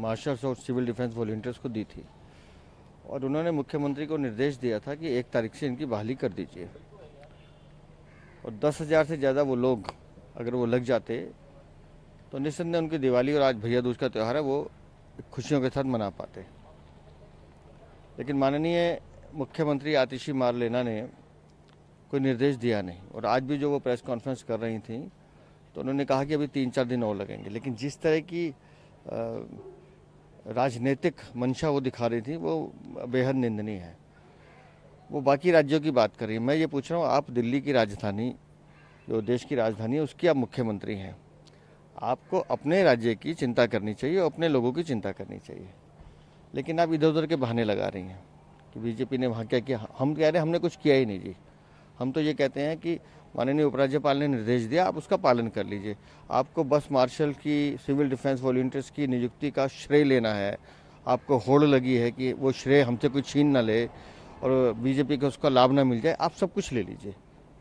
Marshals और civil defence volunteers को दी थी और उन्होंने मुख्यमंत्री को निर्देश दिया था कि एक तारीख से इनकी बहाली कर दीजिए और दस हज़ार से ज़्यादा वो लोग अगर वो लग जाते तो निस्संदेह उनकी दिवाली और आज भैया दूज का त्यौहार है वो खुशियों के साथ मना पाते लेकिन माननीय मुख्यमंत्री आतिशी मार लेना ने कोई निर्देश दिया नहीं और आज भी जो वो प्रेस कॉन्फ्रेंस कर रही थी तो उन्होंने कहा कि अभी तीन चार दिन और लगेंगे लेकिन जिस तरह की आ, राजनीतिक मंशा वो दिखा रही थी वो बेहद निंदनीय है वो बाकी राज्यों की बात कर रही है मैं ये पूछ रहा हूँ आप दिल्ली की राजधानी जो देश की राजधानी है उसकी आप मुख्यमंत्री हैं आपको अपने राज्य की चिंता करनी चाहिए और अपने लोगों की चिंता करनी चाहिए लेकिन आप इधर उधर के बहाने लगा रही हैं कि बीजेपी ने वहाँ क्या किया हम कह रहे हैं हमने कुछ किया ही नहीं जी हम तो ये कहते हैं कि माननीय उपराज्यपाल ने निर्देश दिया आप उसका पालन कर लीजिए आपको बस मार्शल की सिविल डिफेंस वॉल्टियर्स की नियुक्ति का श्रेय लेना है आपको होड़ लगी है कि वो श्रेय हमसे कोई छीन ना ले और बीजेपी को उसका लाभ ना मिल जाए आप सब कुछ ले लीजिए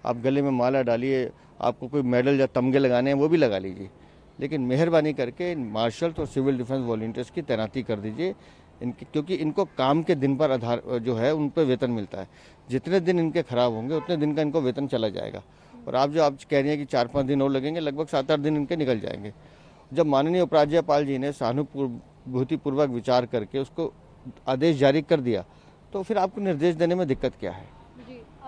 आप गले में माला डालिए आपको कोई मेडल या तमगे लगाने हैं वो भी लगा लीजिए लेकिन मेहरबानी करके इन मार्शल्स और सिविल डिफेंस वॉल्टियर्स की तैनाती कर दीजिए इनके क्योंकि इनको काम के दिन पर आधार जो है उन पर वेतन मिलता है जितने दिन इनके खराब होंगे उतने दिन का इनको वेतन चला जाएगा और आप जो आप कह रही हैं कि चार पाँच दिन और लगेंगे लगभग सात आठ दिन इनके निकल जाएंगे जब माननीय उपराज्यपाल जी ने सहानुभूतिपूर्वक विचार करके उसको आदेश जारी कर दिया तो फिर आपको निर्देश देने में दिक्कत क्या है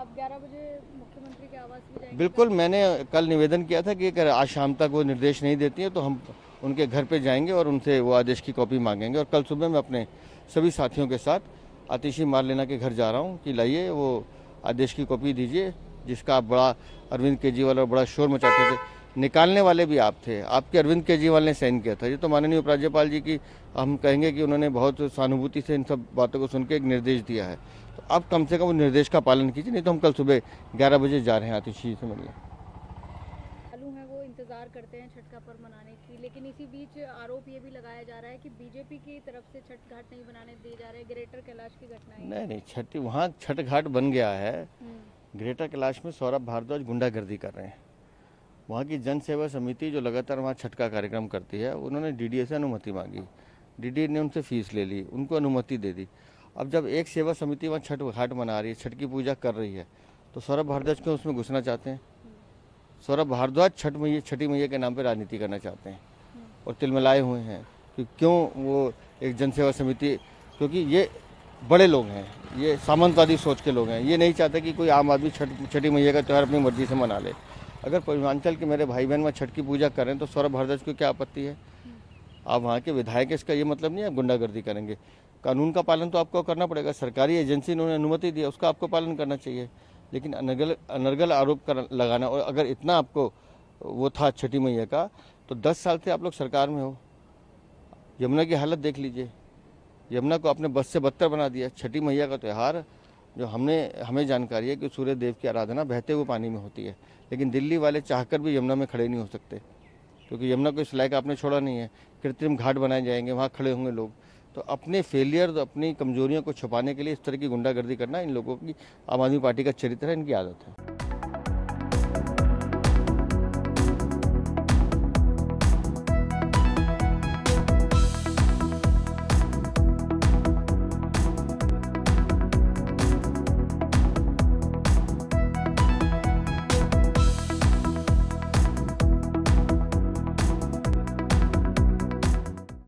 आप बजे मुख्यमंत्री के आवास में जाएंगे बिल्कुल मैंने कल निवेदन किया था कि अगर आज शाम तक वो निर्देश नहीं देती है तो हम उनके घर पे जाएंगे और उनसे वो आदेश की कॉपी मांगेंगे और कल सुबह मैं अपने सभी साथियों के साथ आतिशी मार लेना के घर जा रहा हूँ कि लाइए वो आदेश की कॉपी दीजिए जिसका आप बड़ा अरविंद केजरीवाल और बड़ा शोर मचाते थे निकालने वाले भी आप थे आपके अरविंद केजरीवाल ने साइन किया था ये तो माननीय उपराज्यपाल जी की हम कहेंगे कि उन्होंने बहुत सहानुभूति से इन सब बातों को सुन के एक निर्देश दिया है तो आप कम से कम वो निर्देश का पालन कीजिए नहीं तो हम कल सुबह ग्यारह बजे जा रहे हैं आतिशी से मिलने इंतजार करते हैं छठ का पर्व मनाने की लेकिन इसी बीच आरोप ये भी लगाया जा रहा है कि बीजेपी की तरफ से छठ घाट नहीं बनाने दिए जा रहे ग्रेटर कैलाश की घटना नहीं नहीं छठ वहाँ छठ घाट बन गया है हम्म। ग्रेटर कैलाश में सौरभ भारद्वाज गुंडागर्दी कर रहे हैं वहाँ की जन सेवा समिति जो लगातार वहाँ छठ का कार्यक्रम करती है उन्होंने डी से अनुमति मांगी डी ने उनसे फीस ले ली उनको अनुमति दे दी अब जब एक सेवा समिति वहाँ छठ घाट मना रही है छठ की पूजा कर रही है तो सौरभ भारद्वाज क्यों उसमें घुसना चाहते हैं सौरभ भारद्वाज छठ मैया छठी मैया के नाम पर राजनीति करना चाहते हैं और तिलमिलाए हुए हैं कि क्यों वो एक जनसेवा समिति क्योंकि ये बड़े लोग हैं ये सामंतवादी सोच के लोग हैं ये नहीं चाहते कि कोई आम आदमी छठ छठी मैया का त्यौहार अपनी मर्जी से मना ले अगर पूर्वांचल के मेरे भाई बहन वहाँ छठ की पूजा करें तो सौरभ भारद्वाज को क्या आपत्ति है आप वहाँ के विधायक इसका ये मतलब नहीं आप गुंडागर्दी करेंगे कानून का पालन तो आपको करना पड़ेगा सरकारी एजेंसी ने अनुमति दी उसका आपको पालन करना चाहिए लेकिन अनर्गल अनर्गल आरोप कर लगाना और अगर इतना आपको वो था छठी मैया का तो दस साल से आप लोग सरकार में हो यमुना की हालत देख लीजिए यमुना को आपने बस से बदतर बना दिया छठी मैया का त्यौहार जो हमने हमें जानकारी है कि सूर्य देव की आराधना बहते हुए पानी में होती है लेकिन दिल्ली वाले चाहकर भी यमुना में खड़े नहीं हो सकते क्योंकि यमुना को इस लायक आपने छोड़ा नहीं है कृत्रिम घाट बनाए जाएंगे वहाँ खड़े होंगे लोग तो अपने फेलियर तो अपनी कमजोरियों को छुपाने के लिए इस तरह की गुंडागर्दी करना इन लोगों की आम आदमी पार्टी का चरित्र है इनकी आदत है